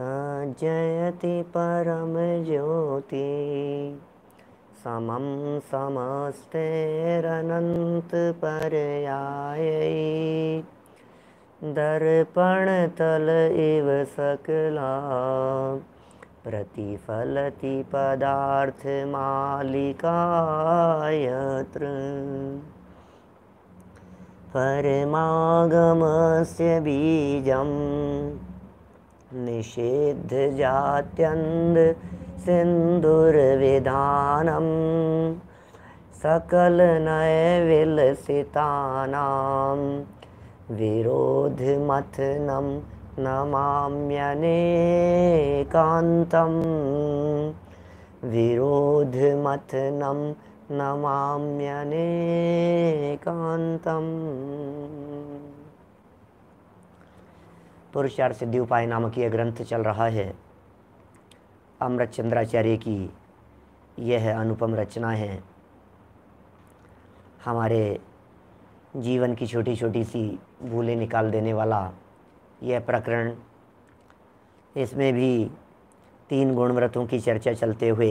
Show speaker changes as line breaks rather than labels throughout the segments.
जयति परमज्योति समं समस्तेरनन्तपर्यायै दर्पणतल इव सकला प्रतिफलति पदार्थमालिकायत्र परमागमस्य बीजम् निषेद्धजात्यन्दसिन्दूरविधानं सकलनयविलसितानां विरोधमथनं न माम्यनेकान्तं विरोधमथनं नमाम्यनेकान्तम् पुरुषार्थ सिद्धि उपाय नामक यह ग्रंथ चल रहा है अमृत चंद्राचार्य की यह अनुपम रचना है हमारे जीवन की छोटी छोटी सी भूलें निकाल देने वाला यह प्रकरण इसमें भी तीन गुण व्रतों की चर्चा चलते हुए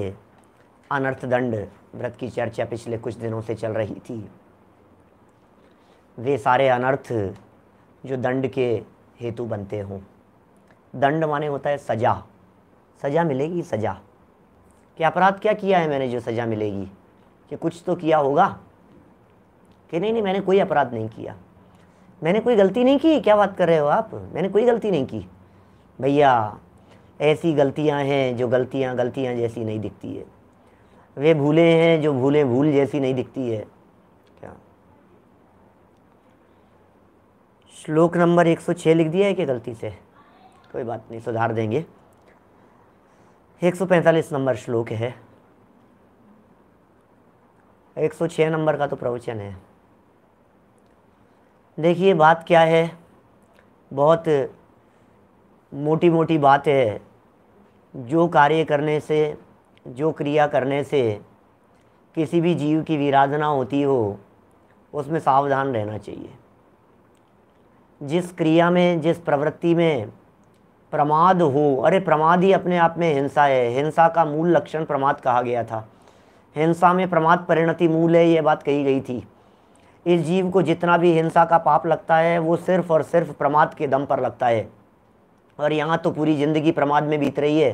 अनर्थ दंड व्रत की चर्चा पिछले कुछ दिनों से चल रही थी वे सारे अनर्थ जो दंड के हेतु बनते हो दंड माने होता है सजा सजा मिलेगी सजा कि अपराध क्या किया है मैंने जो सजा मिलेगी कि कुछ तो किया होगा कि नहीं नहीं मैंने कोई अपराध नहीं किया मैंने कोई गलती नहीं की क्या बात कर रहे हो आप मैंने कोई गलती नहीं की भैया ऐसी गलतियां हैं जो गलतियां गलतियां जैसी नहीं दिखती है वे भूले हैं जो भूले भूल जैसी नहीं दिखती है श्लोक नंबर 106 लिख दिया है क्या गलती से कोई बात नहीं सुधार देंगे 145 नंबर श्लोक है 106 नंबर का तो प्रवचन है देखिए बात क्या है बहुत मोटी मोटी बात है जो कार्य करने से जो क्रिया करने से किसी भी जीव की विराधना होती हो उसमें सावधान रहना चाहिए जिस क्रिया में जिस प्रवृत्ति में प्रमाद हो अरे प्रमाद ही अपने आप में हिंसा है हिंसा का मूल लक्षण प्रमाद कहा गया था हिंसा में प्रमाद परिणति मूल है ये बात कही गई थी इस जीव को जितना भी हिंसा का पाप लगता है वो सिर्फ और सिर्फ प्रमाद के दम पर लगता है और यहाँ तो पूरी ज़िंदगी प्रमाद में बीत रही है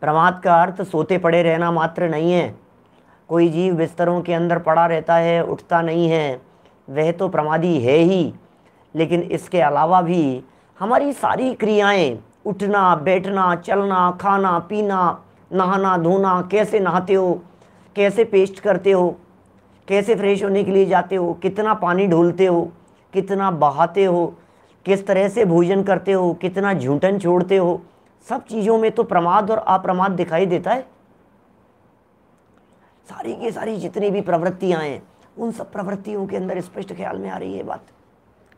प्रमाद का अर्थ सोते पड़े रहना मात्र नहीं है कोई जीव बिस्तरों के अंदर पड़ा रहता है उठता नहीं है वह तो प्रमादी है ही लेकिन इसके अलावा भी हमारी सारी क्रियाएं उठना बैठना चलना खाना पीना नहाना धोना कैसे नहाते हो कैसे पेस्ट करते हो कैसे फ्रेश होने के लिए जाते हो कितना पानी ढोलते हो कितना बहाते हो किस तरह से भोजन करते हो कितना झूठन छोड़ते हो सब चीज़ों में तो प्रमाद और अप्रमाद दिखाई देता है सारी की सारी जितनी भी प्रवृत्तियाँ हैं उन सब प्रवृत्तियों के अंदर स्पष्ट ख्याल में आ रही है बात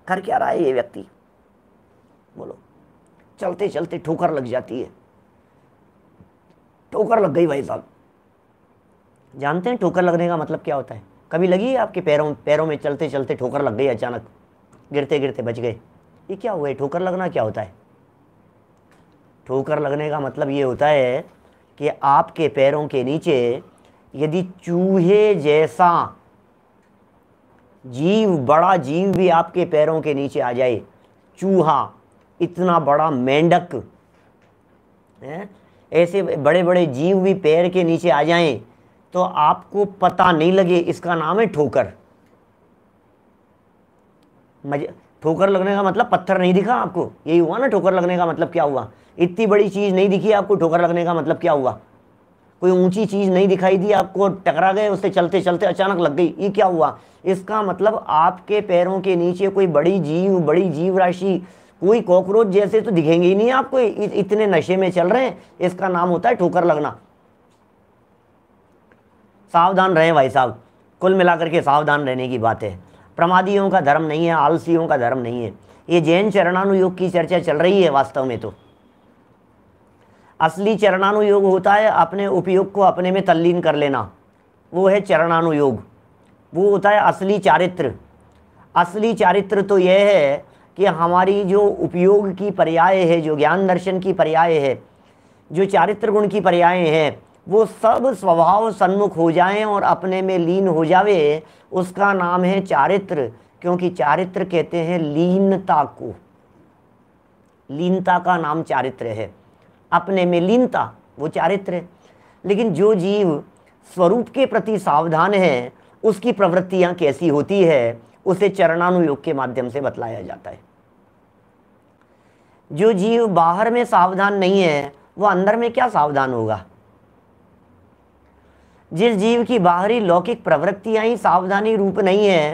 कर क्या रहा है ये व्यक्ति बोलो चलते चलते ठोकर लग जाती है ठोकर लग गई भाई साहब जानते हैं ठोकर लगने का मतलब क्या होता है कभी लगी है आपके पैरों पैरों में चलते चलते ठोकर लग गई अचानक गिरते गिरते बच गए ये क्या हुआ है ठोकर लगना क्या होता है ठोकर लगने का मतलब ये होता है कि आपके पैरों के नीचे यदि चूहे जैसा जीव बड़ा जीव भी आपके पैरों के नीचे आ जाए चूहा इतना बड़ा मेंढक है ऐसे बड़े बड़े जीव भी पैर के नीचे आ जाएं तो आपको पता नहीं लगे इसका नाम है ठोकर ठोकर लगने का मतलब पत्थर नहीं दिखा आपको यही हुआ ना ठोकर लगने का मतलब क्या हुआ इतनी बड़ी चीज़ नहीं दिखी आपको ठोकर लगने का मतलब क्या हुआ कोई ऊंची चीज़ नहीं दिखाई दी आपको टकरा गए उससे चलते चलते अचानक लग गई ये क्या हुआ इसका मतलब आपके पैरों के नीचे कोई बड़ी जीव बड़ी जीव राशि कोई कॉकरोच जैसे तो दिखेंगे ही नहीं आपको इतने नशे में चल रहे हैं इसका नाम होता है ठोकर लगना सावधान रहें भाई साहब कुल मिलाकर के सावधान रहने की बात है प्रमादियों का धर्म नहीं है आलसियों का धर्म नहीं है ये जैन चरणानुयोग की चर्चा चल रही है वास्तव में तो असली चरणानुयोग होता है अपने उपयोग को अपने में तल्लीन कर लेना वो है चरणानुयोग वो होता है असली चारित्र असली चारित्र तो यह है कि हमारी जो उपयोग की पर्याय है जो ज्ञान दर्शन की पर्याय है जो चारित्र गुण की पर्याय हैं वो सब स्वभाव सन्मुख हो जाएं और अपने में लीन हो जावे उसका नाम है चारित्र क्योंकि चारित्र कहते हैं लीनता को लीनता का नाम चारित्र है अपने में लीनता वो चारित्र है लेकिन जो जीव स्वरूप के प्रति सावधान है उसकी प्रवृत्तियां कैसी होती है उसे चरणानुयोग के माध्यम से बतलाया जाता है जो जीव बाहर में सावधान नहीं है वो अंदर में क्या सावधान होगा जिस जीव की बाहरी लौकिक प्रवृत्तियां ही सावधानी रूप नहीं है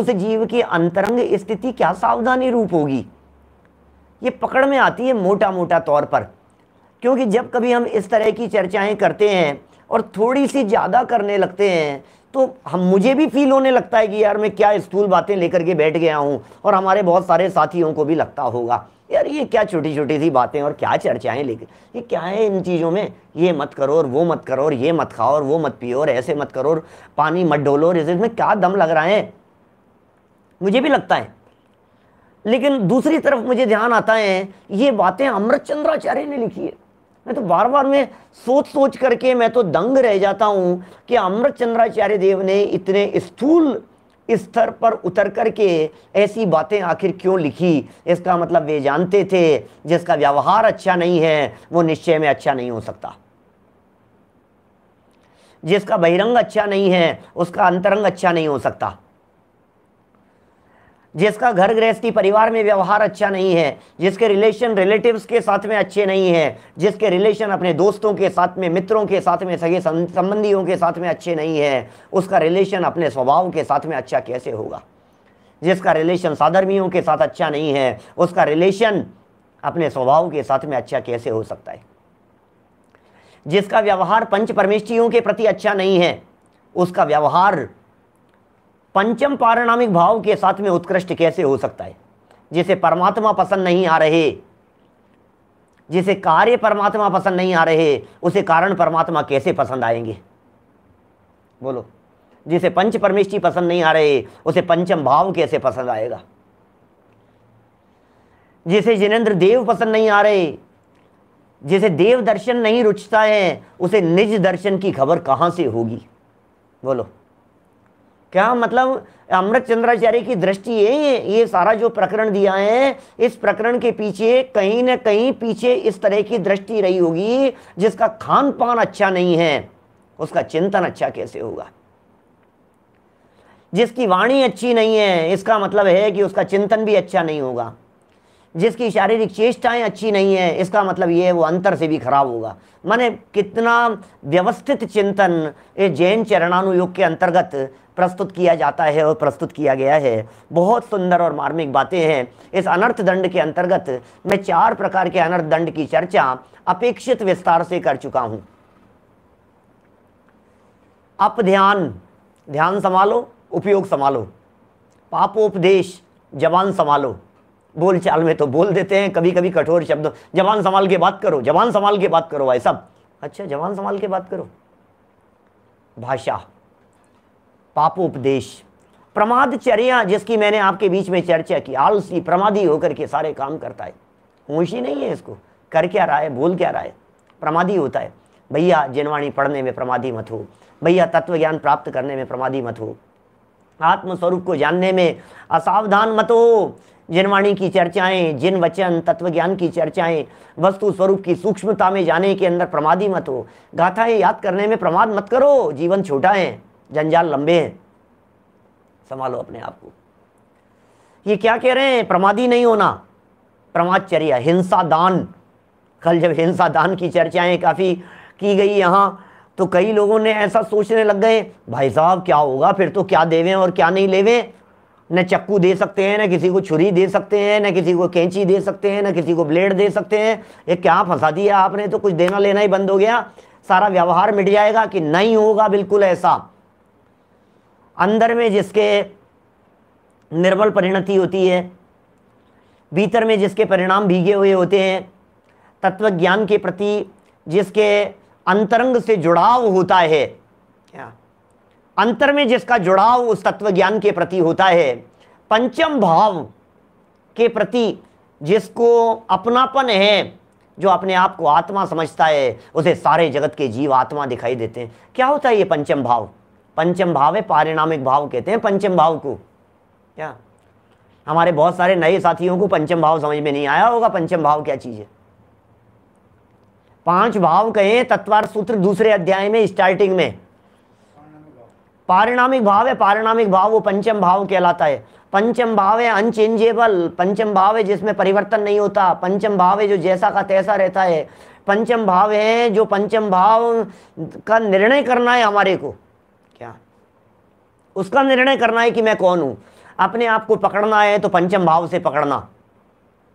उस जीव की अंतरंग स्थिति क्या सावधानी रूप होगी ये पकड़ में आती है मोटा मोटा तौर पर क्योंकि जब कभी हम इस तरह की चर्चाएं करते हैं और थोड़ी सी ज़्यादा करने लगते हैं तो हम मुझे भी फील होने लगता है कि यार मैं क्या स्थूल बातें लेकर के बैठ गया हूँ और हमारे बहुत सारे साथियों को भी लगता होगा यार ये क्या छोटी छोटी सी बातें और क्या चर्चाएं लेकर ये क्या है इन चीज़ों में ये मत करो और वो मत करो और ये मत खाओ और वो मत पियो और ऐसे मत करो और पानी मत डोलो और इसमें क्या दम लग रहा है मुझे भी लगता है लेकिन दूसरी तरफ मुझे ध्यान आता है ये बातें अमृत चंद्राचार्य ने लिखी है मैं तो बार बार मैं सोच सोच करके मैं तो दंग रह जाता हूँ कि अमृत चंद्राचार्य देव ने इतने स्थूल स्तर पर उतर करके ऐसी बातें आखिर क्यों लिखी इसका मतलब वे जानते थे जिसका व्यवहार अच्छा नहीं है वो निश्चय में अच्छा नहीं हो सकता जिसका बहिरंग अच्छा नहीं है उसका अंतरंग अच्छा नहीं हो सकता जिसका घर गृहस्थी परिवार में व्यवहार अच्छा नहीं है जिसके रिलेशन रिलेटिव्स के साथ में अच्छे नहीं है जिसके रिलेशन अपने दोस्तों के साथ में मित्रों के साथ में सगे संबंधियों के साथ में अच्छे नहीं है उसका रिलेशन अपने स्वभाव के साथ में अच्छा कैसे होगा जिसका रिलेशन साधर्मियों के साथ अच्छा नहीं है उसका रिलेशन अपने स्वभाव के साथ में अच्छा कैसे हो सकता है जिसका व्यवहार पंच परमेष्ठियों के प्रति अच्छा नहीं है उसका व्यवहार पंचम पारिणामिक भाव के साथ में उत्कृष्ट कैसे हो सकता है जिसे परमात्मा पसंद नहीं आ रहे जिसे कार्य परमात्मा पसंद नहीं आ रहे उसे कारण परमात्मा कैसे पसंद आएंगे बोलो जिसे पंच परमेष्टि पसंद नहीं आ रहे उसे पंचम भाव कैसे पसंद आएगा जिसे जिनेन्द्र देव पसंद नहीं आ रहे जिसे देव दर्शन नहीं रुचता है उसे निज दर्शन की खबर कहां से होगी बोलो क्या मतलब अमृत चंद्राचार्य की दृष्टि यही है ये सारा जो प्रकरण दिया है इस प्रकरण के पीछे कहीं ना कहीं पीछे इस तरह की दृष्टि रही होगी जिसका खान पान अच्छा नहीं है उसका चिंतन अच्छा कैसे होगा जिसकी वाणी अच्छी नहीं है इसका मतलब है कि उसका चिंतन भी अच्छा नहीं होगा जिसकी शारीरिक चेष्टाएं अच्छी नहीं है इसका मतलब ये है वो अंतर से भी खराब होगा माने कितना व्यवस्थित चिंतन ये जैन चरणानुयोग के अंतर्गत प्रस्तुत किया जाता है और प्रस्तुत किया गया है बहुत सुंदर और मार्मिक बातें हैं इस अनर्थ दंड के अंतर्गत मैं चार प्रकार के अनर्थ दंड की चर्चा अपेक्षित विस्तार से कर चुका हूं अप ध्यान ध्यान संभालो उपयोग संभालो पापोपदेश जवान संभालो बोलचाल में तो बोल देते हैं कभी कभी कठोर शब्द जवान संभाल के बात करो जवान संभाल के बात करो भाई सब अच्छा जवान संभाल के बात करो भाषा पापोपदेश प्रमादचर्या जिसकी मैंने आपके बीच में चर्चा की आलसी प्रमादी होकर के सारे काम करता है होश ही नहीं है इसको कर क्या रहा है बोल क्या रहा है प्रमादी होता है भैया जिनवाणी पढ़ने में प्रमादी मत हो भैया तत्व ज्ञान प्राप्त करने में प्रमादी मत हो आत्मस्वरूप को जानने में असावधान मत हो जिनवाणी की चर्चाएं जिन वचन तत्व ज्ञान की चर्चाएं वस्तु स्वरूप की सूक्ष्मता में जाने के अंदर प्रमादी मत हो गाथाएं याद करने में प्रमाद मत करो जीवन छोटा है जंजाल लंबे हैं संभालो अपने आप को ये क्या कह रहे हैं प्रमादी नहीं होना प्रमादचर्या हिंसा दान कल जब हिंसा दान की चर्चाएं काफ़ी की गई यहां तो कई लोगों ने ऐसा सोचने लग गए भाई साहब क्या होगा फिर तो क्या देवे और क्या नहीं लेवे न चक्कू दे सकते हैं न किसी को छुरी दे सकते हैं न किसी को कैंची दे सकते हैं न किसी को ब्लेड दे सकते हैं ये क्या फंसा दिया आपने तो कुछ देना लेना ही बंद हो गया सारा व्यवहार मिट जाएगा कि नहीं होगा बिल्कुल ऐसा अंदर में जिसके निर्मल परिणति होती है भीतर में जिसके परिणाम भीगे हुए होते हैं तत्व ज्ञान के प्रति जिसके अंतरंग से जुड़ाव होता है अंतर में जिसका जुड़ाव उस तत्व ज्ञान के प्रति होता है पंचम भाव के प्रति जिसको अपनापन है जो अपने आप को आत्मा समझता है उसे सारे जगत के जीव आत्मा दिखाई देते हैं क्या होता है ये पंचम भाव पंचम भाव है पारिणामिक भाव कहते हैं पंचम भाव को क्या हमारे बहुत सारे नए साथियों को पंचम भाव समझ में नहीं आया होगा पंचम भाव क्या चीज़ है पांच भाव कहे तत्वार सूत्र दूसरे अध्याय में स्टार्टिंग में पारिणामिक भाव है पारिणामिक भाव वो पंचम भाव कहलाता है पंचम भाव है अनचेंजेबल पंचम भाव है जिसमें परिवर्तन नहीं होता पंचम भाव है जो जैसा का तैसा रहता है पंचम भाव है जो पंचम भाव का निर्णय करना है हमारे को उसका निर्णय करना है कि मैं कौन हूं अपने आप को पकड़ना है तो पंचम भाव से पकड़ना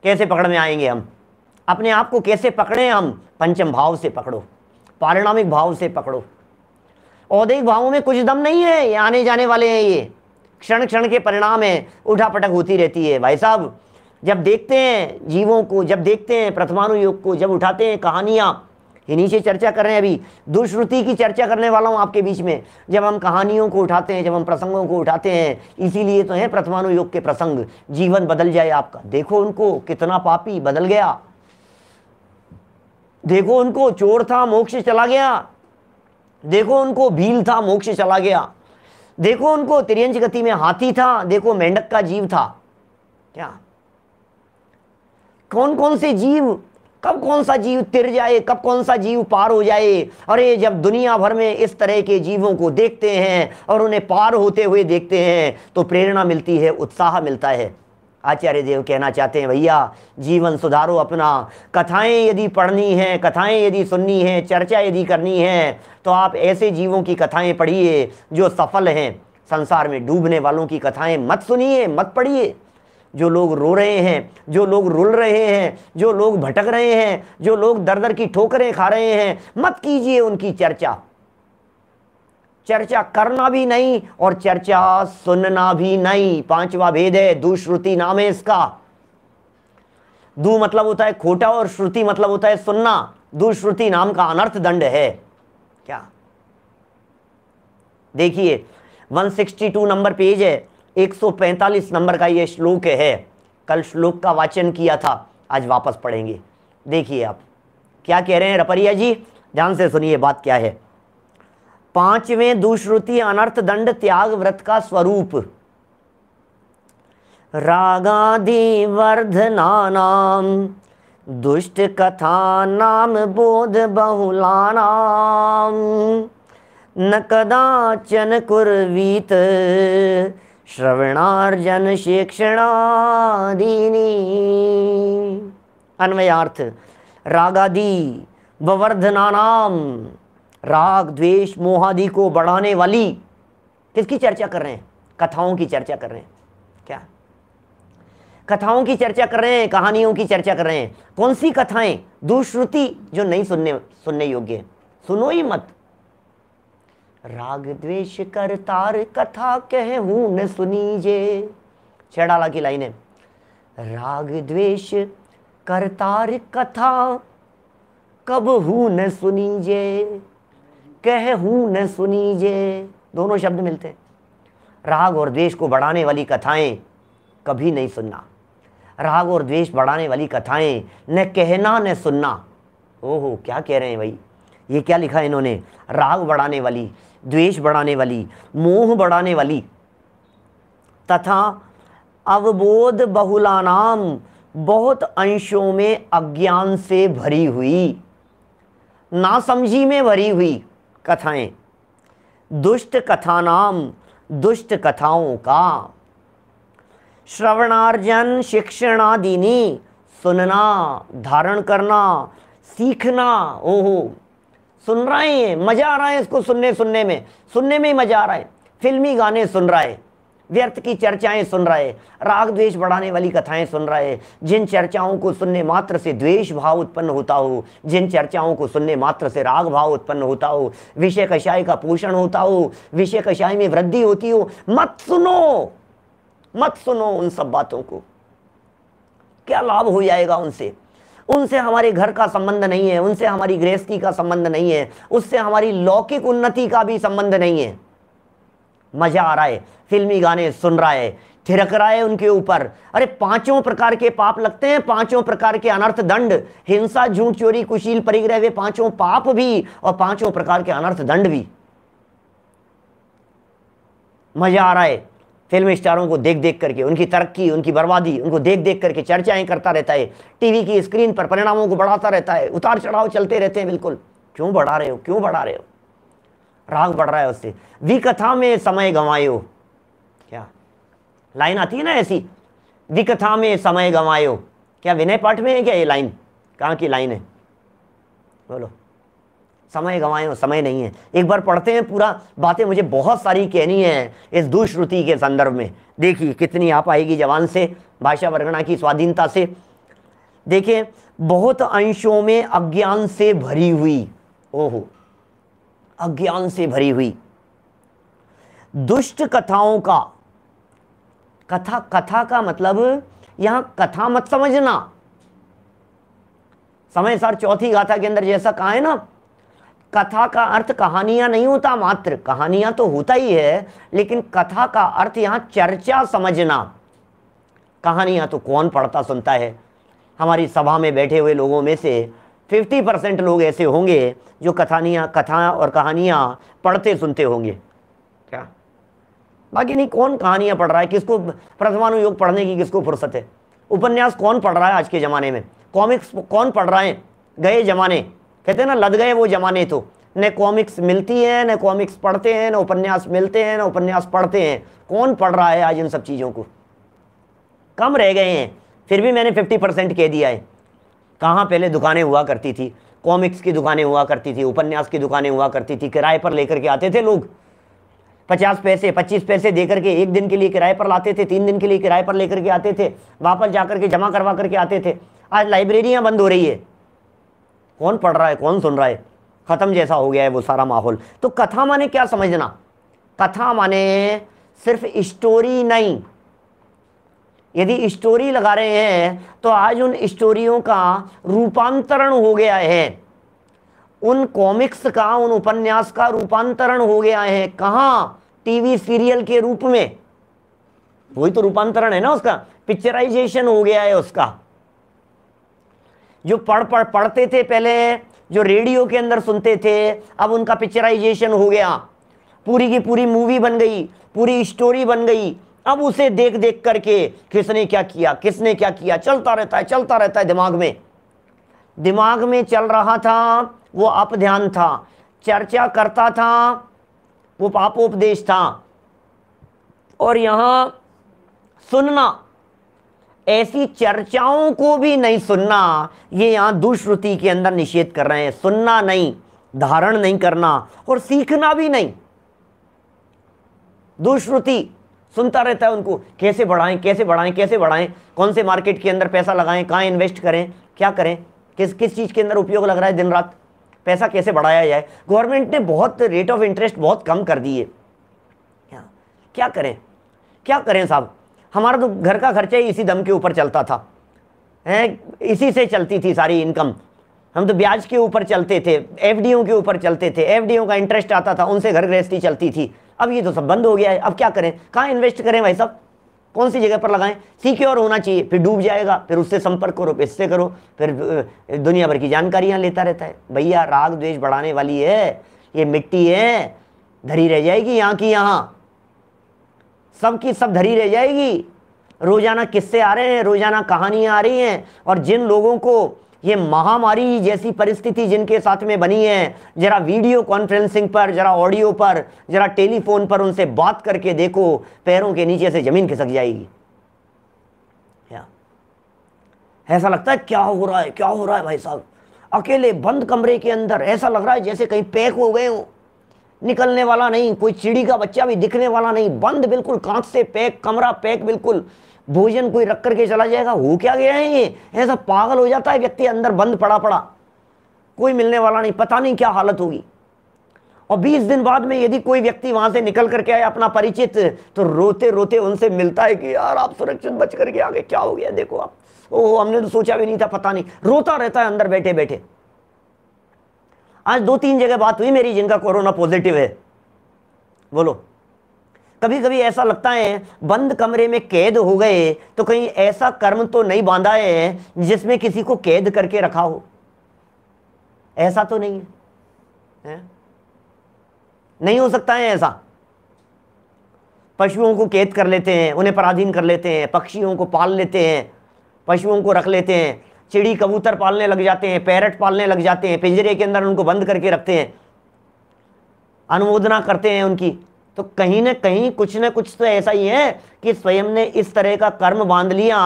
कैसे पकड़ में आएंगे हम अपने आप को कैसे पकड़ें हम पंचम भाव से पकड़ो पारिणामिक भाव से पकड़ो औद्योगिक भावों में कुछ दम नहीं है ये आने जाने वाले हैं ये क्षण क्षण के परिणाम है उठा पटक होती रहती है भाई साहब जब देखते हैं जीवों को जब देखते हैं प्रथमानुयोग को जब उठाते हैं कहानियां इन्हीं से चर्चा कर रहे हैं अभी दुश्रुति की चर्चा करने वाला हूँ आपके बीच में जब हम कहानियों को उठाते हैं जब हम प्रसंगों को उठाते हैं इसीलिए तो है प्रथमानु योग के प्रसंग जीवन बदल जाए आपका देखो उनको कितना पापी बदल गया देखो उनको चोर था मोक्ष चला गया देखो उनको भील था मोक्ष चला गया देखो उनको तिरंज गति में हाथी था देखो मेंढक का जीव था क्या कौन कौन से जीव कब कौन सा जीव तिर जाए कब कौन सा जीव पार हो जाए अरे जब दुनिया भर में इस तरह के जीवों को देखते हैं और उन्हें पार होते हुए देखते हैं तो प्रेरणा मिलती है उत्साह मिलता है आचार्य देव कहना चाहते हैं भैया जीवन सुधारो अपना कथाएं यदि पढ़नी है कथाएं यदि सुननी है चर्चा यदि करनी है तो आप ऐसे जीवों की कथाएं पढ़िए जो सफल हैं संसार में डूबने वालों की कथाएं मत सुनिए मत पढ़िए जो लोग रो रहे हैं जो लोग रुल रहे हैं जो लोग भटक रहे हैं जो लोग दर दर की ठोकरें खा रहे हैं मत कीजिए उनकी चर्चा चर्चा करना भी नहीं और चर्चा सुनना भी नहीं पांचवा भेद है दुश्रुति नाम है इसका दू मतलब होता है खोटा और श्रुति मतलब होता है सुनना दुश्रुति नाम का अनर्थ दंड है क्या देखिए 162 नंबर पेज है 145 नंबर का ये श्लोक है कल श्लोक का वाचन किया था आज वापस पढ़ेंगे देखिए आप क्या कह रहे हैं रपरिया जी ध्यान से सुनिए बात क्या है पांचवें दुश्रुति अनर्थ दंड त्याग व्रत का स्वरूप रागादि वर्धनानाम दुष्ट कथा नाम बोध बहुलानाम न कदाचन कुरवीत श्रवणार्जन शिक्षणादीनी अन्वयार्थ रागादि नाम राग द्वेष मोहादि को बढ़ाने वाली किसकी चर्चा कर रहे हैं कथाओं की चर्चा कर रहे हैं क्या कथाओं की चर्चा कर रहे हैं कहानियों की चर्चा कर रहे हैं कौन सी कथाएं दुश्रुति जो नहीं सुनने सुनने योग्य है सुनो ही मत राग द्वेष कर तार कथा कहू न सुनीजे छेड़ाला की लाइन है राग द्वेष तार कथा कब हूँ न जे कह हूँ न जे दोनों शब्द मिलते हैं राग और द्वेष को बढ़ाने वाली कथाएं कभी नहीं सुनना राग और द्वेष बढ़ाने वाली कथाएं न कहना न सुनना ओहो क्या कह रहे हैं भाई ये क्या लिखा है इन्होंने राग बढ़ाने वाली द्वेष बढ़ाने वाली मोह बढ़ाने वाली तथा अवबोध बहुलानाम बहुत अंशों में अज्ञान से भरी हुई नासमझी में भरी हुई कथाएं दुष्ट कथा नाम दुष्ट कथाओं का श्रवणार्जन शिक्षणादिनी सुनना धारण करना सीखना ओहो सुन रहे हैं मज़ा आ रहा है इसको सुनने सुनने में सुनने में ही मज़ा आ रहा है फिल्मी गाने सुन रहा है व्यर्थ की चर्चाएं सुन रहा है राग द्वेष बढ़ाने वाली कथाएं सुन रहा है जिन चर्चाओं को सुनने मात्र से द्वेष भाव उत्पन्न होता हो जिन चर्चाओं को सुनने मात्र से राग भाव उत्पन्न होता हो विषय कषाय का पोषण होता हो विषय कषाय में वृद्धि होती हो मत सुनो मत सुनो उन सब बातों को क्या लाभ हो जाएगा उनसे उनसे हमारे घर का संबंध नहीं है उनसे हमारी गृहस्थी का संबंध नहीं है उससे हमारी लौकिक उन्नति का भी संबंध नहीं है मजा आ रहा है फिल्मी गाने सुन रहा है थिरक रहा है उनके ऊपर अरे पांचों प्रकार के पाप लगते हैं पांचों प्रकार के अनर्थ दंड हिंसा झूठ चोरी कुशील परिग्रह वे पांचों पाप भी और पांचों प्रकार के अनर्थ दंड भी मजा आ रहा है फिल्म स्टारों को देख देख करके उनकी तरक्की उनकी बर्बादी उनको देख देख करके चर्चाएं करता रहता है टीवी की स्क्रीन पर परिणामों को बढ़ाता रहता है उतार चढ़ाव चलते रहते हैं बिल्कुल क्यों बढ़ा रहे हो क्यों बढ़ा रहे हो राग बढ़ रहा है उससे वी कथा में समय गंवायो क्या लाइन आती है ना ऐसी वी कथा में समय गंवायो क्या विनय पाठ में है क्या ये लाइन कहाँ की लाइन है बोलो समय गंवाए हो समय नहीं है एक बार पढ़ते हैं पूरा बातें मुझे बहुत सारी कहनी है इस दुश्रुति के संदर्भ में देखिए कितनी आप आएगी जवान से भाषा वर्गणा की स्वाधीनता से देखिए बहुत अंशों में अज्ञान से भरी हुई ओहो अज्ञान से भरी हुई दुष्ट कथाओं का कथा कथा का मतलब यहां कथा मत समझना समय सर चौथी गाथा के अंदर जैसा कहा है ना कथा का अर्थ कहानियां नहीं होता मात्र कहानियां तो होता ही है लेकिन कथा का अर्थ यहाँ चर्चा समझना कहानियां तो कौन पढ़ता सुनता है हमारी सभा में बैठे हुए लोगों में से 50 परसेंट लोग ऐसे होंगे जो कथानियाँ कथा और कहानियां पढ़ते सुनते होंगे क्या बाकी नहीं कौन कहानियाँ पढ़ रहा है किसको प्रथमानुयोग पढ़ने की किसको फुर्सत है उपन्यास कौन पढ़ रहा है आज के ज़माने में कॉमिक्स कौन पढ़ रहा है गए ज़माने कहते हैं ना लद गए वो जमाने तो न कॉमिक्स मिलती हैं न कॉमिक्स पढ़ते हैं न उपन्यास मिलते हैं न उपन्यास पढ़ते हैं कौन पढ़ रहा है आज इन सब चीज़ों को कम रह गए हैं फिर भी मैंने फिफ्टी परसेंट कह दिया है कहाँ पहले दुकानें हुआ करती थी कॉमिक्स की दुकानें हुआ करती थी उपन्यास की दुकानें हुआ करती थी किराए पर लेकर के आते थे लोग पचास पैसे पच्चीस पैसे दे करके एक दिन के लिए किराए पर लाते थे तीन दिन के लिए किराए पर लेकर के आते थे वापस जा करके जमा करवा करके आते थे आज लाइब्रेरियाँ बंद हो रही है कौन पढ़ रहा है कौन सुन रहा है ख़त्म जैसा हो गया है वो सारा माहौल तो कथा माने क्या समझना कथा माने सिर्फ स्टोरी नहीं यदि स्टोरी लगा रहे हैं तो आज उन स्टोरियों का रूपांतरण हो गया है उन कॉमिक्स का उन उपन्यास का रूपांतरण हो गया है कहाँ टीवी सीरियल के रूप में वही तो रूपांतरण है ना उसका पिक्चराइजेशन हो गया है उसका जो पढ़ पढ़ पढ़ते थे पहले जो रेडियो के अंदर सुनते थे अब उनका पिक्चराइजेशन हो गया पूरी की पूरी मूवी बन गई पूरी स्टोरी बन गई अब उसे देख देख करके किसने क्या किया किसने क्या किया चलता रहता है चलता रहता है दिमाग में दिमाग में चल रहा था वो अप ध्यान था चर्चा करता था वो पापोपदेश था और यहाँ सुनना ऐसी चर्चाओं को भी नहीं सुनना ये यहां दुश्रुति के अंदर निषेध कर रहे हैं सुनना नहीं धारण नहीं करना और सीखना भी नहीं दुश्रुति सुनता रहता है उनको कैसे बढ़ाएं कैसे बढ़ाएं कैसे बढ़ाएं कौन से मार्केट के अंदर पैसा लगाएं कहां इन्वेस्ट करें क्या करें किस किस चीज़ के अंदर उपयोग लग रहा है दिन रात पैसा कैसे बढ़ाया जाए गवर्नमेंट ने बहुत रेट ऑफ इंटरेस्ट बहुत कम कर दिए क्या करें क्या करें साहब हमारा तो घर का खर्चा ही इसी दम के ऊपर चलता था हैं इसी से चलती थी सारी इनकम हम तो ब्याज के ऊपर चलते थे एफ के ऊपर चलते थे एफ का इंटरेस्ट आता था उनसे घर गृहस्थी चलती थी अब ये तो सब बंद हो गया है अब क्या करें कहाँ इन्वेस्ट करें भाई साहब कौन सी जगह पर लगाएं सिक्योर होना चाहिए फिर डूब जाएगा फिर उससे संपर्क करो फिर इससे करो फिर दुनिया भर की जानकारियाँ लेता रहता है भैया राग द्वेष बढ़ाने वाली है ये मिट्टी है धरी रह जाएगी यहाँ की यहाँ सब की सब धरी रह जाएगी रोज़ाना किस्से आ रहे हैं रोज़ाना कहानियां आ रही हैं और जिन लोगों को ये महामारी जैसी परिस्थिति जिनके साथ में बनी है ज़रा वीडियो कॉन्फ्रेंसिंग पर ज़रा ऑडियो पर ज़रा टेलीफोन पर उनसे बात करके देखो पैरों के नीचे से ज़मीन खिसक जाएगी या ऐसा लगता है क्या हो रहा है क्या हो रहा है भाई साहब अकेले बंद कमरे के अंदर ऐसा लग रहा है जैसे कहीं पैक हो गए हों निकलने वाला नहीं कोई चिड़ी का बच्चा भी दिखने वाला नहीं बंद बिल्कुल कांच से पैक कमरा पैक बिल्कुल भोजन कोई रख करके चला जाएगा हो क्या गया है ये ऐसा पागल हो जाता है व्यक्ति अंदर बंद पड़ा पड़ा कोई मिलने वाला नहीं पता नहीं क्या हालत होगी और 20 दिन बाद में यदि कोई व्यक्ति वहां से निकल करके आया अपना परिचित तो रोते रोते उनसे मिलता है कि यार आप सुरक्षित बच करके आगे क्या हो गया देखो आप ओह हमने तो सोचा भी नहीं था पता नहीं रोता रहता है अंदर बैठे बैठे आज दो तीन जगह बात हुई मेरी जिनका कोरोना पॉजिटिव है बोलो कभी कभी ऐसा लगता है बंद कमरे में कैद हो गए तो कहीं ऐसा कर्म तो नहीं बांधा है जिसमें किसी को कैद करके रखा हो ऐसा तो नहीं है, है? नहीं हो सकता है ऐसा पशुओं को कैद कर लेते हैं उन्हें पराधीन कर लेते हैं पक्षियों को पाल लेते हैं पशुओं को रख लेते हैं चिड़ी कबूतर पालने लग जाते हैं पैरट पालने लग जाते हैं पिंजरे के अंदर उनको बंद करके रखते हैं अनुमोदना करते हैं उनकी तो कहीं ना कहीं कुछ ना कुछ तो ऐसा ही है कि स्वयं ने इस तरह का कर्म बांध लिया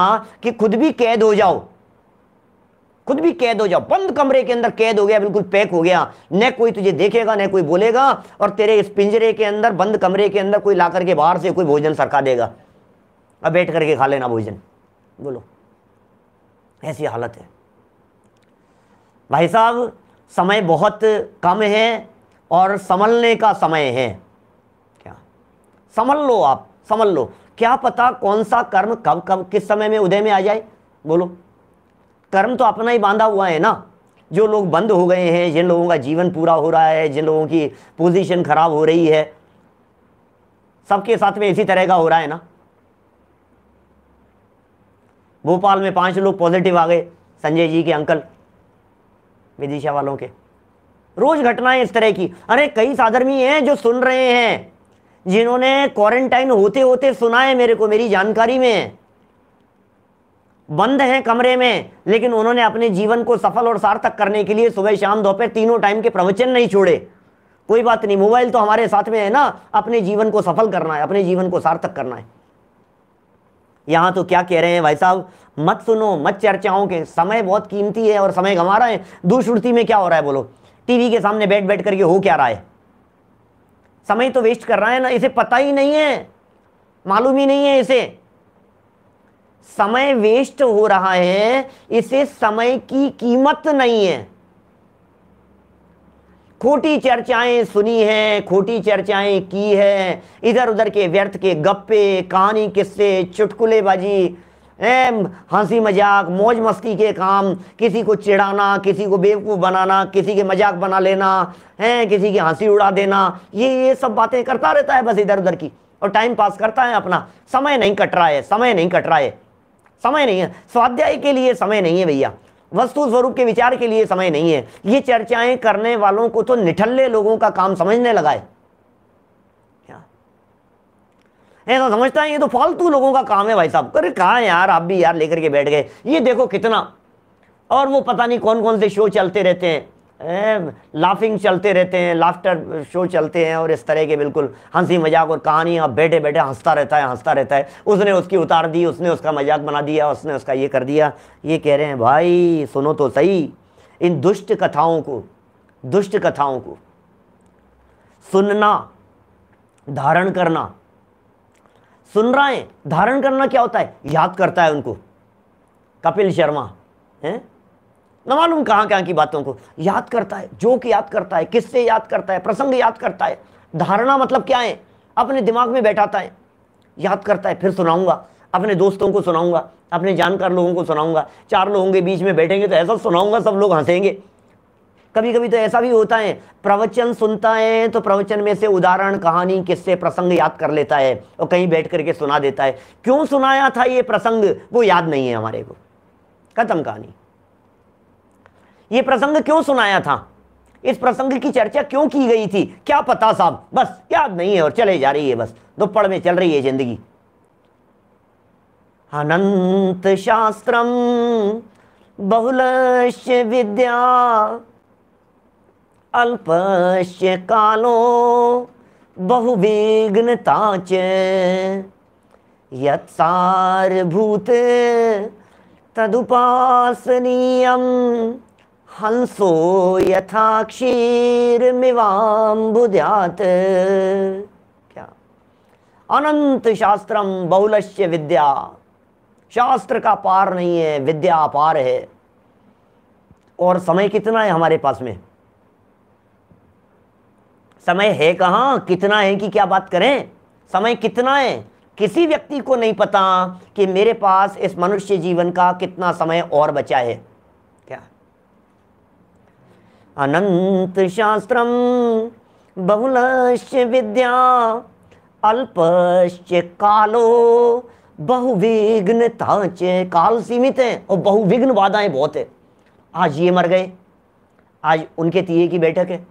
कि खुद भी कैद हो जाओ खुद भी कैद हो जाओ बंद कमरे के अंदर कैद हो गया बिल्कुल पैक हो गया न कोई तुझे देखेगा न कोई बोलेगा और तेरे इस पिंजरे के अंदर बंद कमरे के अंदर कोई ला करके बाहर से कोई भोजन सरका देगा अब बैठ करके खा लेना भोजन बोलो ऐसी हालत है भाई साहब समय बहुत कम है और संभलने का समय है क्या संभल लो आप संभल लो क्या पता कौन सा कर्म कब कब किस समय में उदय में आ जाए बोलो कर्म तो अपना ही बांधा हुआ है ना जो लोग बंद हो गए हैं जिन लोगों का जीवन पूरा हो रहा है जिन लोगों की पोजीशन खराब हो रही है सबके साथ में इसी तरह का हो रहा है ना भोपाल में पांच लोग पॉजिटिव आ गए संजय जी के अंकल विदिशा वालों के रोज घटनाएं इस तरह की अरे कई साधर्मी हैं जो सुन रहे हैं जिन्होंने क्वारंटाइन होते होते सुना है मेरे को मेरी जानकारी में बंद हैं कमरे में लेकिन उन्होंने अपने जीवन को सफल और सार्थक करने के लिए सुबह शाम दोपहर तीनों टाइम के प्रवचन नहीं छोड़े कोई बात नहीं मोबाइल तो हमारे साथ में है ना अपने जीवन को सफल करना है अपने जीवन को सार्थक करना है यहां तो क्या कह रहे हैं भाई साहब मत सुनो मत चर्चाओं के समय बहुत कीमती है और समय गंवा रहे हैं दुश्रुति में क्या हो रहा है बोलो टीवी के सामने बैठ बैठ करके हो क्या रहा है समय तो वेस्ट कर रहा है ना इसे पता ही नहीं है मालूम ही नहीं है इसे समय वेस्ट हो रहा है इसे समय की कीमत नहीं है खोटी चर्चाएं सुनी हैं खोटी चर्चाएं की हैं इधर उधर के व्यर्थ के गप्पे कहानी किस्से चुटकुलेबाजी हंसी मजाक मौज मस्ती के काम किसी को चिढ़ाना किसी को बेवकूफ़ बनाना किसी के मजाक बना लेना है किसी की हंसी उड़ा देना ये ये सब बातें करता रहता है बस इधर उधर की और टाइम पास करता है अपना समय नहीं कट रहा है समय नहीं कट रहा है समय नहीं है स्वाध्याय के लिए समय नहीं है भैया वस्तु स्वरूप के विचार के लिए समय नहीं है ये चर्चाएं करने वालों को तो निठल्ले लोगों का काम समझने लगा है ऐसा तो समझता है ये तो फालतू लोगों का काम है भाई साहब अरे कहा यार आप भी यार लेकर के बैठ गए ये देखो कितना और वो पता नहीं कौन कौन से शो चलते रहते हैं लाफिंग चलते रहते हैं लाफ्टर शो चलते हैं और इस तरह के बिल्कुल हंसी मजाक और कहानी अब बैठे बैठे हंसता रहता है हंसता रहता है उसने उसकी उतार दी उसने उसका मजाक बना दिया उसने उसका ये कर दिया ये कह रहे हैं भाई सुनो तो सही इन दुष्ट कथाओं को दुष्ट कथाओं को सुनना धारण करना सुन रहा है धारण करना क्या होता है याद करता है उनको कपिल शर्मा हैं न मालूम कहाँ कहाँ की बातों को याद करता है जो कि याद करता है किससे याद करता है प्रसंग याद करता है धारणा मतलब क्या है अपने दिमाग में बैठाता है याद करता है फिर सुनाऊंगा अपने दोस्तों को सुनाऊंगा अपने जानकार लोगों को सुनाऊंगा चार लोगों के बीच में बैठेंगे तो ऐसा सुनाऊंगा सब लोग हंसेंगे कभी कभी तो ऐसा भी होता है प्रवचन सुनता है तो प्रवचन में से उदाहरण कहानी किससे प्रसंग याद कर लेता है और कहीं बैठ करके सुना देता है क्यों सुनाया था ये प्रसंग वो याद नहीं है हमारे को खत्म कहानी ये प्रसंग क्यों सुनाया था इस प्रसंग की चर्चा क्यों की गई थी क्या पता साहब बस याद नहीं है और चले जा रही है बस दोपड़ में चल रही है जिंदगी अनंत शास्त्रम बहुलश्य विद्या अल्पश्य कालो बहुविघ्नता च यत्सारभूत तदुपासनीयम् हंसो यथा क्षीर मिवाम्बुध्यात क्या अनंत शास्त्रम बहुलश्य विद्या शास्त्र का पार नहीं है विद्या अपार है और समय कितना है हमारे पास में समय है कहाँ कितना है कि क्या बात करें समय कितना है किसी व्यक्ति को नहीं पता कि मेरे पास इस मनुष्य जीवन का कितना समय और बचा है अनंत शास्त्र बहुलश्च विद्या अल्पश्च कालो बहुविघ्नता च काल सीमित है और बहुविघ्न बाधाएं बहुत है आज ये मर गए आज उनके तीये की बैठक है